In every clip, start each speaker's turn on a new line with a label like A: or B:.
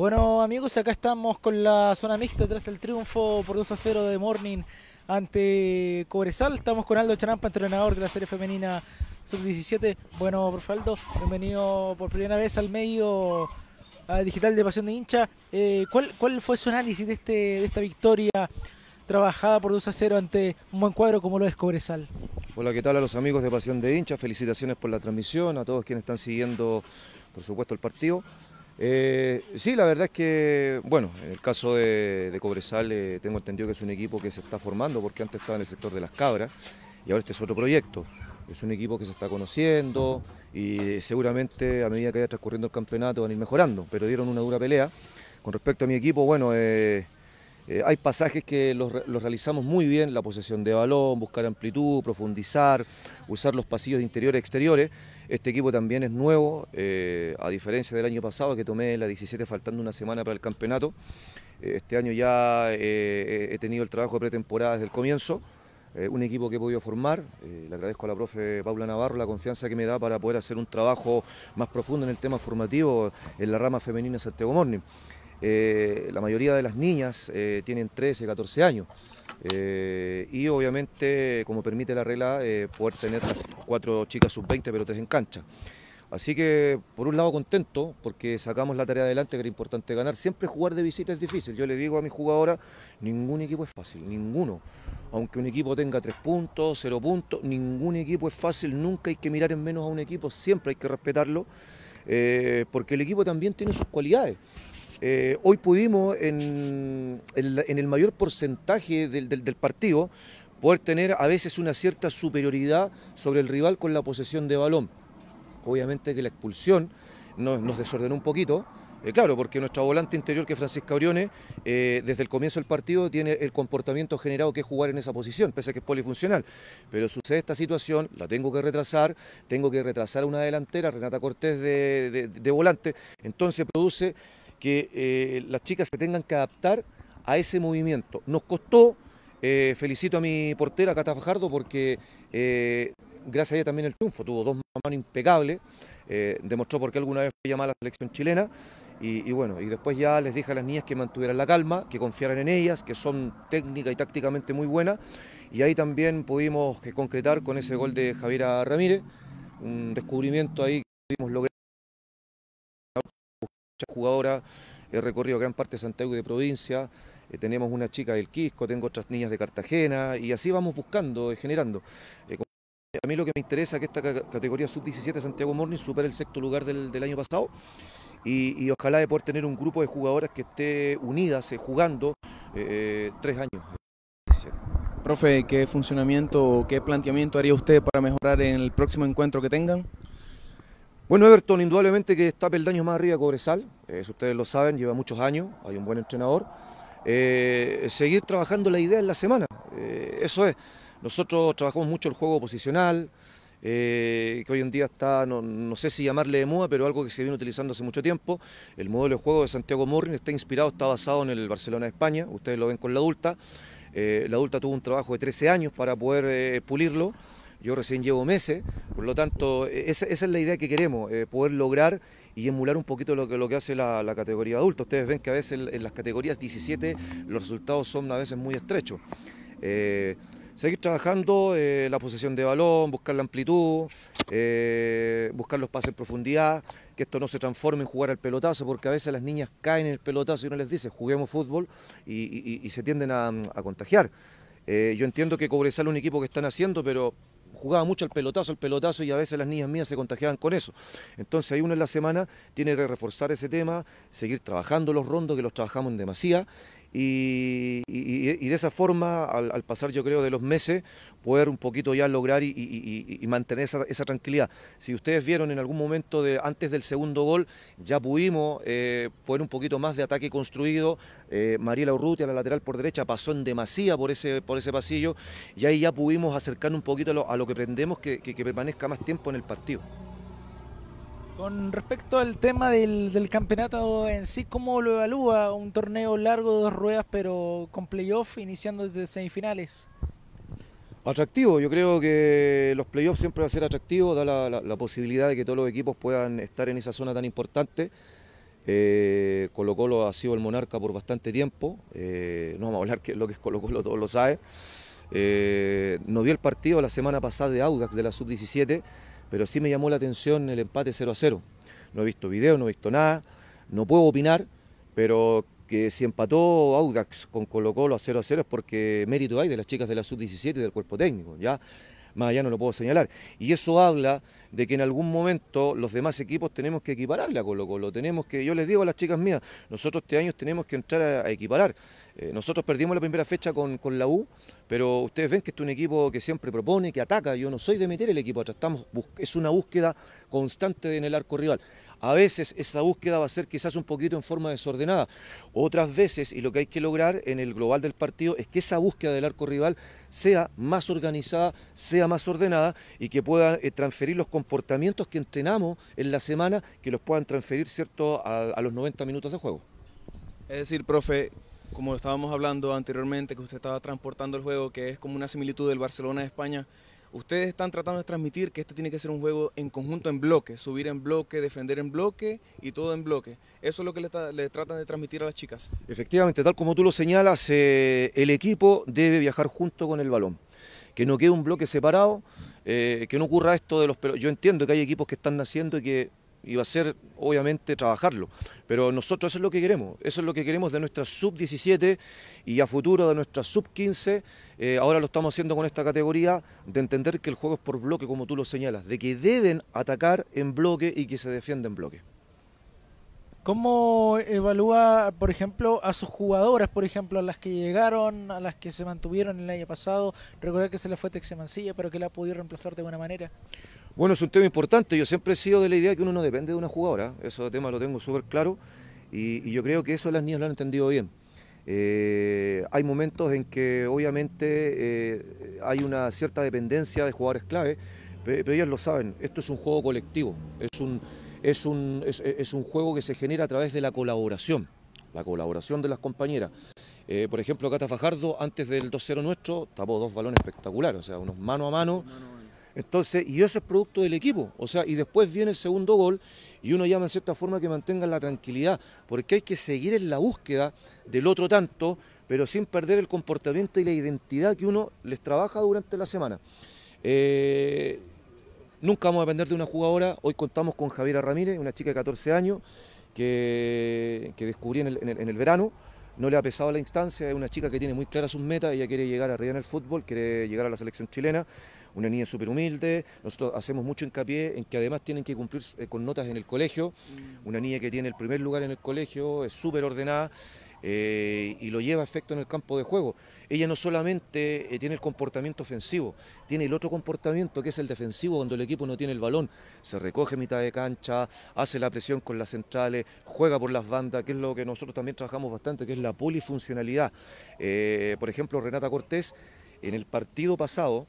A: Bueno amigos, acá estamos con la zona mixta tras el triunfo por 2 a 0 de Morning ante Cobresal. Estamos con Aldo Charampa, entrenador de la serie femenina sub-17. Bueno, Aldo, bienvenido por primera vez al medio digital de Pasión de Hincha. Eh, ¿cuál, fue su análisis de, este, de esta victoria trabajada por 2 a 0 ante un buen cuadro como lo es Cobresal?
B: Hola, ¿qué tal a los amigos de Pasión de Hincha? Felicitaciones por la transmisión, a todos quienes están siguiendo, por supuesto, el partido. Eh, sí, la verdad es que, bueno, en el caso de, Cobresal eh, tengo entendido que es un equipo que se está formando porque antes estaba en el sector de las cabras y ahora este es otro proyecto. Es un equipo que se está conociendo y eh, seguramente a medida que vaya transcurriendo el campeonato van a ir mejorando, pero dieron una dura pelea. Con respecto a mi equipo, bueno... Eh, eh, hay pasajes que los, realizamos muy bien, la posesión de balón, buscar amplitud, profundizar, usar los pasillos interiores e exteriores. Este equipo también es nuevo, eh, a diferencia del año pasado que tomé la 17 faltando una semana para el campeonato. Eh, este año ya he tenido el trabajo de pretemporada desde el comienzo, un equipo que he podido formar. le agradezco a la profe Paula Navarro la confianza que me da para poder hacer un trabajo más profundo en el tema formativo en la rama femenina Santiago Morning. Eh, la mayoría de las niñas eh, tienen 13, 14 años. Eh, y obviamente, como permite la regla, poder tener cuatro chicas sub-20, pero tres en cancha. Así que, por un lado, contento, porque sacamos la tarea adelante, que era importante ganar. Siempre jugar de visita es difícil. Yo le digo a mi jugadora ningún equipo es fácil, ninguno. Aunque un equipo tenga tres puntos, cero puntos, ningún equipo es fácil. Nunca hay que mirar en menos a un equipo, siempre hay que respetarlo, porque el equipo también tiene sus cualidades. Eh, hoy pudimos, en, el mayor porcentaje del, partido, poder tener a veces una cierta superioridad sobre el rival con la posesión de balón. Obviamente que la expulsión nos, desordenó un poquito, eh, claro, porque nuestra volante interior, que es Francisca Orione, eh, desde el comienzo del partido tiene el comportamiento generado que es jugar en esa posición, pese a que es polifuncional. Pero sucede esta situación, la tengo que retrasar, tengo que retrasar una delantera, Renata Cortés de volante, entonces produce que eh, las chicas se tengan que adaptar a ese movimiento. Nos costó, eh, felicito a mi portera Cata Fajardo porque eh, gracias a ella también el triunfo, tuvo dos manos impecables, demostró por qué alguna vez fue llamada la selección chilena y, bueno, y después ya les dije a las niñas que mantuvieran la calma, que confiaran en ellas, que son técnica y tácticamente muy buenas y ahí también pudimos concretar con ese gol de Javiera Ramírez, un descubrimiento ahí que pudimos lograr jugadora he recorrido gran parte de Santiago y de provincia, eh, tenemos una chica del Quisco, tengo otras niñas de Cartagena y así vamos buscando, eh, generando. Eh, a mí lo que me interesa es que esta categoría sub-17 Santiago Morning supere el sexto lugar del, año pasado y, ojalá de poder tener un grupo de jugadoras que esté unidas jugando tres años. Profe, ¿qué funcionamiento o qué planteamiento haría usted para mejorar en el próximo encuentro que tengan? Bueno, Everton indudablemente que está peldaños más arriba de Cobresal, eso eh, ustedes lo saben, lleva muchos años, hay un buen entrenador. Eh, seguir trabajando la idea en la semana, eh, eso es. Nosotros trabajamos mucho el juego posicional, que hoy en día está, no, sé si llamarle de moda, pero algo que se viene utilizando hace mucho tiempo. El modelo de juego de Santiago Morrin está inspirado, está basado en el Barcelona de España, ustedes lo ven con la adulta. la adulta tuvo un trabajo de 13 años para poder pulirlo. Yo recién llevo meses, por lo tanto, e-, esa, es la idea que queremos, eh, poder lograr y emular un poquito lo que, lo que hace la, categoría adulta. Ustedes ven que a veces en, las categorías 17 los resultados son a veces muy estrechos. Eh, seguir trabajando eh, la posesión de balón, buscar la amplitud, buscar los pases en profundidad, que esto no se transforme en jugar al pelotazo, porque a veces las niñas caen en el pelotazo y uno les dice juguemos fútbol y, se tienden a, contagiar. yo entiendo que Cobresal es un equipo que están haciendo, pero jugaba mucho al pelotazo, al pelotazo, y a veces las niñas mías se contagiaban con eso. Entonces ahí uno en la semana tiene que reforzar ese tema, seguir trabajando los rondos, que los trabajamos en demasía, y, de esa forma, al, pasar yo creo de los meses, poder un poquito ya lograr y, mantener esa, tranquilidad. Si ustedes vieron en algún momento antes del segundo gol, ya pudimos eh, poner un poquito más de ataque construido. María eh, Mariela a la lateral por derecha, pasó en demasía por ese, pasillo y ahí ya pudimos acercarnos un poquito a lo, que prendemos que permanezca más tiempo en el partido.
A: Con respecto al tema del, campeonato en sí, ¿cómo lo evalúa un torneo largo de dos ruedas, pero con playoff iniciando desde semifinales?
B: Atractivo, yo creo que los playoffs siempre va a ser atractivo, da la, posibilidad de que todos los equipos puedan estar en esa zona tan importante. Eh, Colo Colo ha sido el monarca por bastante tiempo, eh, no vamos a hablar que lo que es Colo Colo, todos lo saben. Eh, nos dio el partido la semana pasada de Audax de la sub-17 pero sí me llamó la atención el empate 0 a 0. No he visto video, no he visto nada, no puedo opinar, pero que si empató Audax con Colo Colo a 0 a 0 es porque mérito hay de las chicas de la sub-17 y del cuerpo técnico, ¿ya? más allá no lo puedo señalar. Y eso habla de que en algún momento los demás equipos tenemos que equipararle a Colo Colo, tenemos que, yo les digo a las chicas mías, nosotros este año tenemos que entrar a, equiparar. Eh, nosotros perdimos la primera fecha con, la U, pero ustedes ven que este es un equipo que siempre propone, que ataca, yo no soy de meter el equipo atrás, estamos, es una búsqueda constante en el arco rival. A veces esa búsqueda va a ser quizás un poquito en forma desordenada. Otras veces, y lo que hay que lograr en el global del partido, es que esa búsqueda del arco rival sea más organizada, sea más ordenada y que puedan eh, transferir los comportamientos que entrenamos en la semana, que los puedan transferir cierto a, a los 90 minutos de juego. Es decir, profe, como estábamos hablando anteriormente, que usted estaba transportando el juego, que es como una similitud del Barcelona de España, Ustedes están tratando de transmitir que este tiene que ser un juego en conjunto, en bloque, subir en bloque, defender en bloque y todo en bloque. Eso es lo que le, tratan de transmitir a las chicas. Efectivamente, tal como tú lo señalas, eh, el equipo debe viajar junto con el balón. Que no quede un bloque separado, eh, que no ocurra esto de los... Yo entiendo que hay equipos que están naciendo y que y va a ser obviamente trabajarlo. Pero nosotros eso es lo que queremos, eso es lo que queremos de nuestra sub-17 y a futuro de nuestra sub-15. Eh, ahora lo estamos haciendo con esta categoría de entender que el juego es por bloque, como tú lo señalas, de que deben atacar en bloque y que se defienden en bloque.
A: ¿Cómo evalúa, por ejemplo, a sus jugadoras, por ejemplo, a las que llegaron, a las que se mantuvieron el año pasado? Recordar que se le fue Texemancilla, pero que la ha reemplazar de buena manera.
B: Bueno, es un tema importante. Yo siempre he sido de la idea que uno no depende de una jugadora. Eso tema lo tengo súper claro. Y, yo creo que eso las niñas lo han entendido bien. Eh, hay momentos en que obviamente eh, hay una cierta dependencia de jugadores clave, pero ellas lo saben. Esto es un juego colectivo. Es un, es e, es, un juego que se genera a través de la colaboración. La colaboración de las compañeras. Eh, por ejemplo, Cata Fajardo, antes del 2-0 nuestro, tapó dos balones espectaculares, o sea, unos mano, a mano entonces, y eso es producto del equipo. O sea, y después viene el segundo gol y uno llama en cierta forma que mantengan la tranquilidad, porque hay que seguir en la búsqueda del otro tanto, pero sin perder el comportamiento y la identidad que uno les trabaja durante la semana. Eh, nunca vamos a depender de una jugadora. Hoy contamos con Javiera Ramírez, una chica de 14 años que, descubrí en el, en el verano no le ha pesado la instancia, es una chica que tiene muy claras sus metas, ella quiere llegar arriba en el fútbol, quiere llegar a la selección chilena, una niña súper humilde. Nosotros hacemos mucho hincapié en que además tienen que cumplir eh, con notas en el colegio. Mm. Una niña que tiene el primer lugar en el colegio, es súper ordenada. Eh, y lo lleva a efecto en el campo de juego. Ella no solamente eh, tiene el comportamiento ofensivo, tiene el otro comportamiento que es el defensivo cuando el equipo no tiene el balón. Se recoge mitad de cancha, hace la presión con las centrales, juega por las bandas, que es lo que nosotros también trabajamos bastante, que es la polifuncionalidad. por ejemplo, Renata Cortés, en el partido pasado,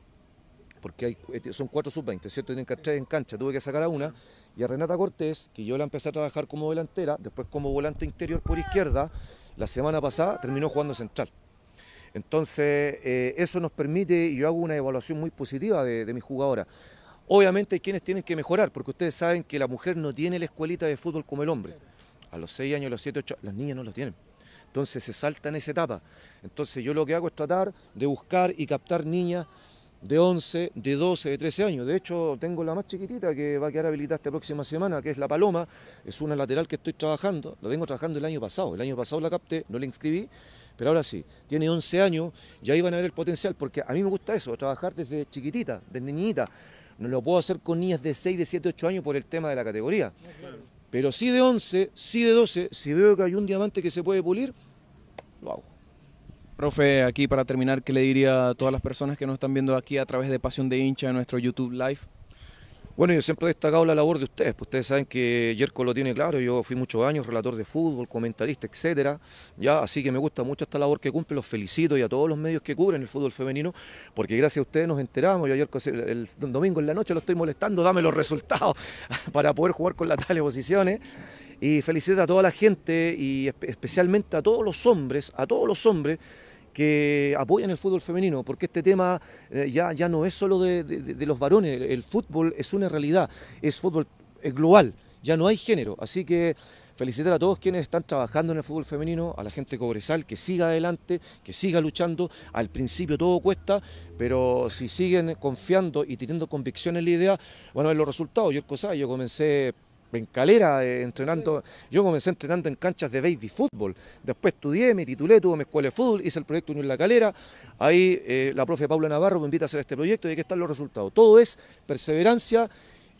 B: porque eh, son cuatro sub-20, ¿cierto? Tienen que tres en cancha, tuve que sacar a una. Y a Renata Cortés, que yo la empecé a trabajar como delantera, después como volante interior por izquierda, la semana pasada terminó jugando central. Entonces, eh, eso nos permite, y yo hago una evaluación muy positiva de, mi mis Obviamente hay quienes tienen que mejorar, porque ustedes saben que la mujer no tiene la escuelita de fútbol como el hombre. A los seis años, a los siete, 8, las niñas no lo tienen. Entonces se salta en esa etapa. Entonces yo lo que hago es tratar de buscar y captar niñas de 11, de 12, de 13 años. De hecho, tengo la más chiquitita que va a quedar habilitada esta próxima semana, que es la Paloma. Es una lateral que estoy trabajando, la vengo trabajando el año pasado. El año pasado la capté, no la inscribí, pero ahora sí. Tiene 11 años y ahí van a ver el potencial, porque a mí me gusta eso, trabajar desde chiquitita, desde niñita. No lo puedo hacer con niñas de 6, de 7, 8 años por el tema de la categoría. Pero sí de 11, sí de 12, si veo que hay un diamante que se puede pulir, lo hago. Profe, aquí para terminar, ¿qué le diría a todas las personas que nos están viendo aquí a través de Pasión de Hincha en nuestro YouTube Live? Bueno, yo siempre he destacado la labor de ustedes, pues ustedes saben que Yerko lo tiene claro, yo fui muchos años relator de fútbol, comentarista, etcétera, ya, así que me gusta mucho esta labor que cumple, los felicito y a todos los medios que cubren el fútbol femenino, porque gracias a ustedes nos enteramos, yo ayer el domingo en la noche lo estoy molestando, dame los resultados para poder jugar con las tales posiciones, y felicito a toda la gente y especialmente a todos los hombres, a todos los hombres, que apoyan el fútbol femenino, porque este tema eh, ya, ya no es solo de, los varones, el fútbol es una realidad, es fútbol global, ya no hay género, así que felicitar a todos quienes están trabajando en el fútbol femenino, a la gente Cobresal que siga adelante, que siga luchando. Al principio todo cuesta, pero si siguen confiando y teniendo convicción en la idea, bueno, a ver los resultados. Yo, cosa, yo comencé en calera, eh, entrenando. Yo comencé entrenando en canchas de baby fútbol. Después estudié, me titulé, tuve mi escuela de fútbol, hice el proyecto Unión La Calera. Ahí eh, la profe Paula Navarro me invita a hacer este proyecto y aquí están los resultados. Todo es perseverancia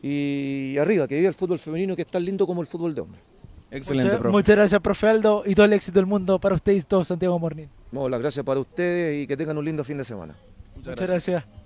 B: y arriba, que vive el fútbol femenino que es tan lindo como el fútbol de hombre. Excelente, muchas, profe. Muchas
A: gracias, profe Aldo, y todo el éxito del mundo para ustedes y todo Santiago Morning
B: gracias para ustedes y que tengan un lindo fin de semana. Muchas,
A: gracias.